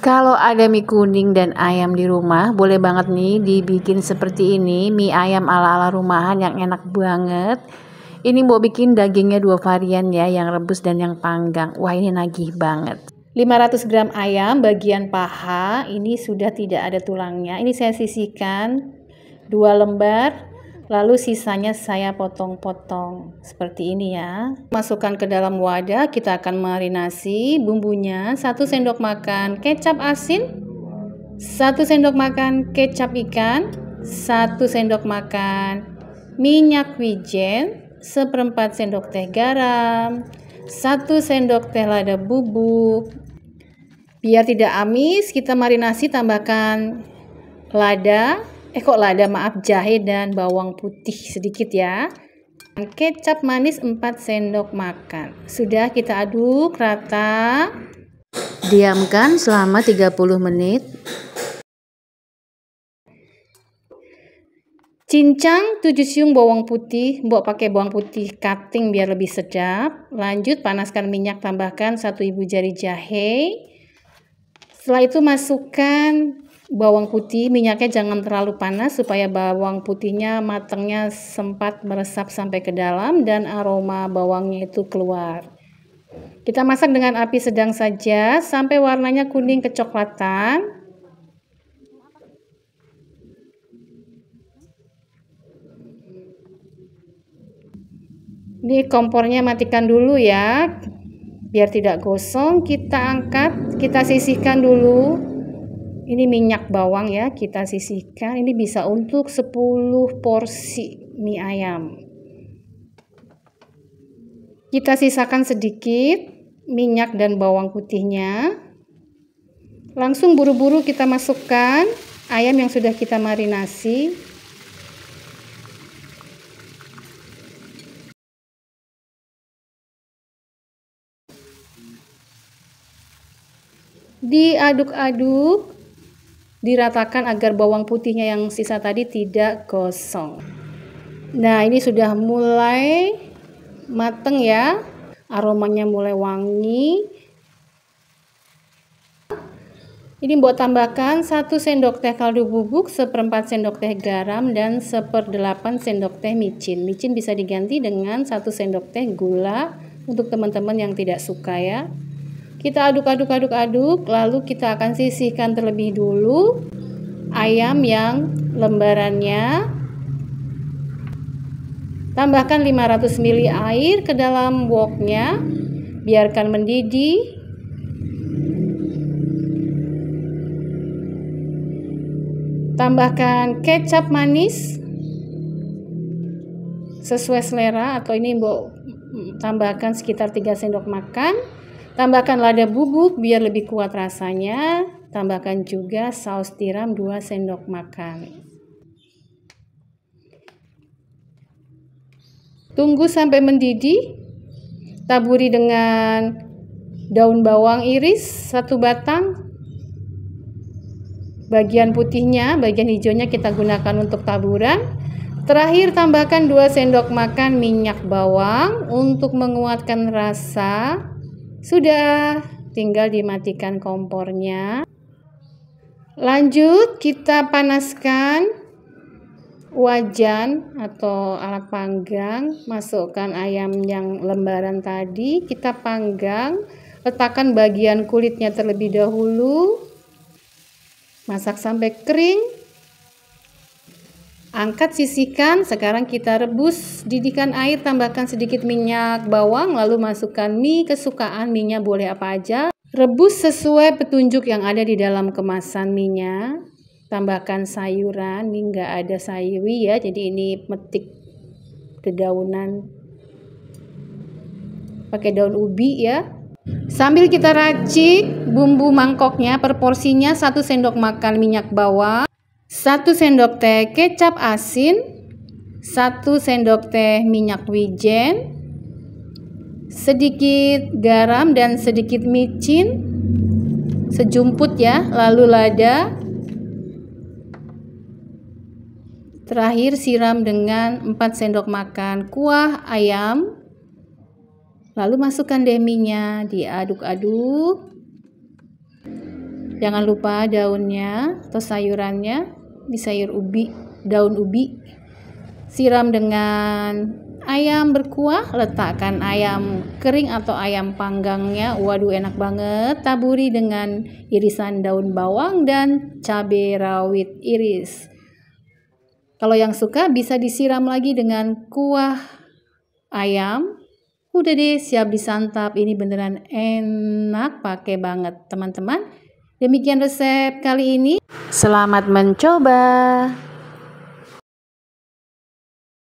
Kalau ada mie kuning dan ayam di rumah, boleh banget nih dibikin seperti ini, mie ayam ala-ala rumahan yang enak banget. Ini mau bikin dagingnya dua varian ya, yang rebus dan yang panggang. Wah ini nagih banget. 500 gram ayam bagian paha, ini sudah tidak ada tulangnya. Ini saya sisihkan dua lembar lalu sisanya saya potong-potong seperti ini ya masukkan ke dalam wadah kita akan marinasi bumbunya 1 sendok makan kecap asin 1 sendok makan kecap ikan 1 sendok makan minyak wijen 1 sendok teh garam 1 sendok teh lada bubuk biar tidak amis kita marinasi tambahkan lada eh kok lada maaf jahe dan bawang putih sedikit ya kecap manis 4 sendok makan sudah kita aduk rata diamkan selama 30 menit Cincang 7 siung bawang putih, mbok pakai bawang putih cutting biar lebih sedap. Lanjut panaskan minyak, tambahkan 1 ibu jari jahe. Setelah itu masukkan bawang putih minyaknya jangan terlalu panas supaya bawang putihnya matangnya sempat meresap sampai ke dalam dan aroma bawangnya itu keluar. Kita masak dengan api sedang saja sampai warnanya kuning kecoklatan. Ini kompornya matikan dulu ya. Biar tidak gosong, kita angkat, kita sisihkan dulu. Ini minyak bawang ya, kita sisihkan. Ini bisa untuk 10 porsi mie ayam. Kita sisakan sedikit minyak dan bawang putihnya. Langsung buru-buru kita masukkan ayam yang sudah kita marinasi. diaduk-aduk diratakan agar bawang putihnya yang sisa tadi tidak gosong. Nah, ini sudah mulai mateng ya. Aromanya mulai wangi. Ini buat tambahkan 1 sendok teh kaldu bubuk, 1 sendok teh garam, dan 1 sendok teh micin. Micin bisa diganti dengan 1 sendok teh gula untuk teman-teman yang tidak suka ya. Kita aduk-aduk-aduk-aduk, lalu kita akan sisihkan terlebih dulu ayam yang lembarannya. Tambahkan 500 ml air ke dalam woknya, biarkan mendidih tambahkan kecap manis sesuai selera atau ini mbok tambahkan sekitar 3 sendok makan Tambahkan lada bubuk biar lebih kuat rasanya. Tambahkan juga saus tiram 2 sendok makan. Tunggu sampai mendidih. Taburi dengan daun bawang iris satu batang. Bagian putihnya, bagian hijaunya kita gunakan untuk taburan. Terakhir tambahkan 2 sendok makan minyak bawang untuk menguatkan rasa sudah, tinggal dimatikan kompornya. Lanjut, kita panaskan wajan atau alat panggang. Masukkan ayam yang lembaran tadi, kita panggang. Letakkan bagian kulitnya terlebih dahulu. Masak sampai kering. Angkat sisihkan, sekarang kita rebus didikan air, tambahkan sedikit minyak bawang, lalu masukkan mie kesukaan, minyak boleh apa aja. Rebus sesuai petunjuk yang ada di dalam kemasan minyak Tambahkan sayuran, ini nggak ada sayuri ya, jadi ini metik dedaunan. Pakai daun ubi ya. Sambil kita racik bumbu mangkoknya, per porsinya 1 sendok makan minyak bawang. 1 sendok teh kecap asin, 1 sendok teh minyak wijen, sedikit garam dan sedikit micin, sejumput ya, lalu lada. Terakhir siram dengan 4 sendok makan kuah ayam. Lalu masukkan deh diaduk-aduk. Jangan lupa daunnya atau sayurannya di sayur ubi, daun ubi. Siram dengan ayam berkuah, letakkan ayam kering atau ayam panggangnya. Waduh enak banget. Taburi dengan irisan daun bawang dan cabai rawit iris. Kalau yang suka bisa disiram lagi dengan kuah ayam. Udah deh siap disantap. Ini beneran enak pakai banget teman-teman. Demikian resep kali ini. Selamat mencoba.